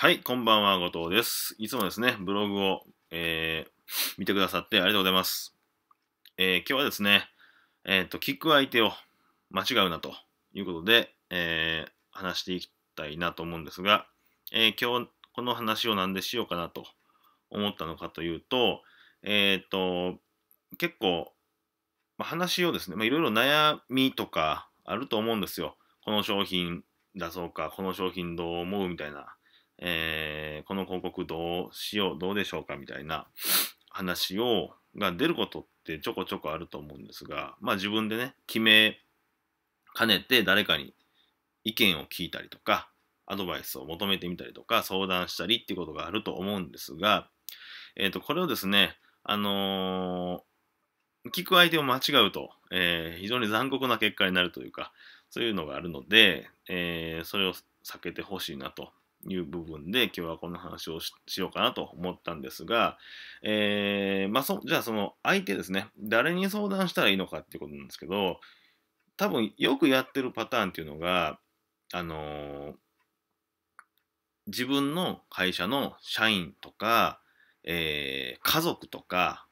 はい、こんばんは、後藤です。いつもですね、ブログを、えー、見てくださってありがとうございます。えー、今日はですね、えっ、ー、と、聞く相手を間違うなということで、えー、話していきたいなと思うんですが、え今日この話を何でしようかなと思ったのかというと、えっ、と、結構、まあ、話をですね、いろいろ悩みとかあると思うんですよ。この商品出そうか、この商品どう思うみたいな。えー、この広告どうしよう、どうでしょうかみたいな話を、が出ることってちょこちょこあると思うんですが、まあ自分でね、決めかねて誰かに意見を聞いたりとか、アドバイスを求めてみたりとか、相談したりっていうことがあると思うんですが、えっ、ー、と、これをですね、あのー、聞く相手を間違うと、えー、非常に残酷な結果になるというか、そういうのがあるので、えそれを避けてほしいなという部分で今日はこの話をしようかなと思ったんですが、えー、まあそ、じゃあその相手ですね、誰に相談したらいいのかっていうことなんですけど、多分よくやってるパターンっていうのが、あのー、自分の会社の社員とか、えー、家族とか、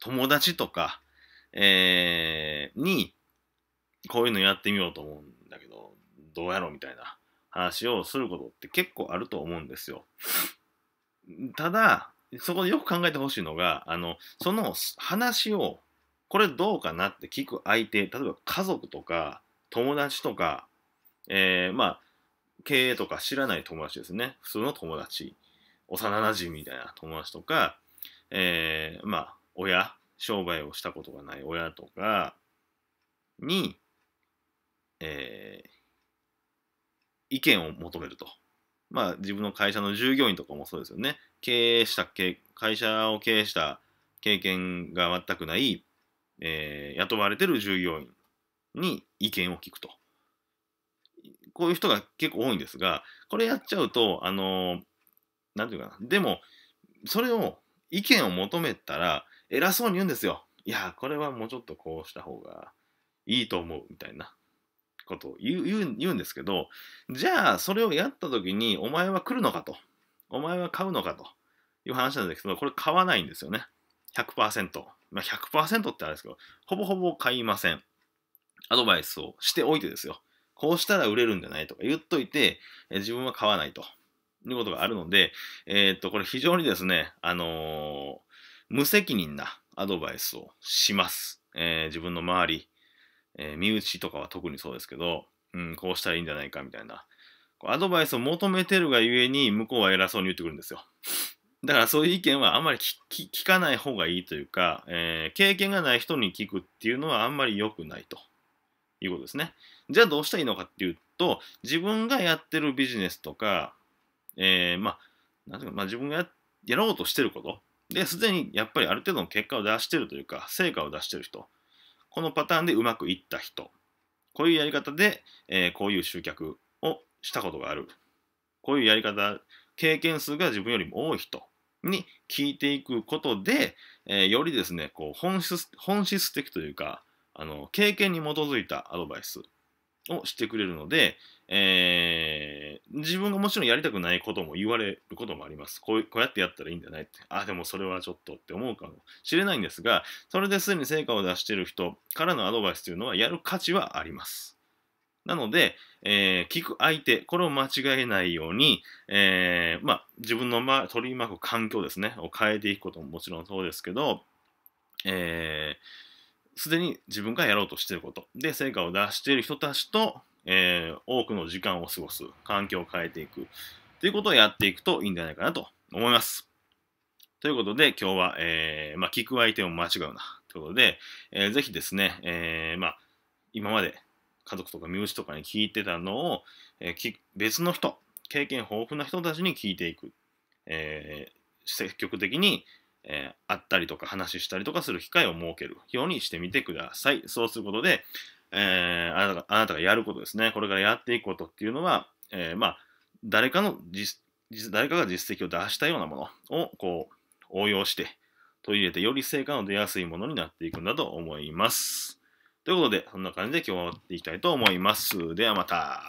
友達とか、えー、に、こういうのやってみようと思うんだけど、どうやろうみたいな。話をすることって結構あると思うんですよ。ただ、そこでよく考えてほしいのが、あの、その話を、これどうかなって聞く相手、例えば家族とか、友達とか、えー、まあ、経営とか知らない友達ですね。普通の友達、幼馴染みたいな友達とか、えー、まあ、親、商売をしたことがない親とかに、えー、意見を求めると。まあ自分の会社の従業員とかもそうですよね。経営した、会社を経営した経験が全くない、えー、雇われてる従業員に意見を聞くと。こういう人が結構多いんですが、これやっちゃうと、あのー、て言うかな。でも、それを、意見を求めたら、偉そうに言うんですよ。いや、これはもうちょっとこうした方がいいと思う、みたいな。ことを言う言うんですけど、じゃあそれをやった時にお前は来るのかと、お前は買うのかという話なんですけど、これ買わないんですよね。100%。まあ、100%ってあれですけど、ほぼほぼ買いません。アドバイスをしておいてですよ。こうしたら売れるんじゃないとか言っといて、え自分は買わないということがあるので、えー、っと、これ非常にですね、あのー、無責任なアドバイスをします。えー、自分の周り、えー、身内とかは特にそうですけど、うん、こうしたらいいんじゃないかみたいな。アドバイスを求めてるがゆえに、向こうは偉そうに言ってくるんですよ。だからそういう意見はあんまり聞かない方がいいというか、えー、経験がない人に聞くっていうのはあんまり良くないということですね。じゃあどうしたらいいのかっていうと、自分がやってるビジネスとか、えー、まあ、なんていうか、まあ自分がややろうとしてること、で、すでにやっぱりある程度の結果を出してるというか、成果を出してる人、このパターンでうまくいった人、こういうやり方で、えー、こういう集客をしたことがある、こういうやり方、経験数が自分よりも多い人に聞いていくことで、えー、よりですね、こう本質本質的というかあの、経験に基づいたアドバイスをしてくれるので、えー、自分がもちろんやりたくないことも言われることもあります。こうこうやってやったらいいんじゃないって、あ、でもそれはちょっとって思うかもしれないんですが、それですでに成果を出している人からのアドバイスというのはやる価値はあります。なので、えー、聞く相手、これを間違えないように、えー、まあ、自分の、ま、取り巻く環境ですね、を変えていくことももちろんそうですけど、えー、すでに自分がやろうとしていることで成果を出している人たちと、えー、多くの時間を過ごす環境を変えていくということをやっていくといいんじゃないかなと思います。ということで今日は、えー、まあ、聞く相手も間違うなということで、えー、ぜひですね、えー、まあ、今まで家族とか身内とかに聞いてたのを、えー、別の人経験豊富な人たちに聞いていく、え積極的にえー、会ったりとか話したりとかする機会を設けるようにしてみてください。そうすることで、えー、あなたがあなたがやることですね、これからやっていくことっていうのは、えー、まあ、誰かの実、誰かが実績を出したようなものをこう応用して取り入れてより成果の出やすいものになっていくんだと思います。ということで、そんな感じで今日は終わっていきたいと思います。ではまた。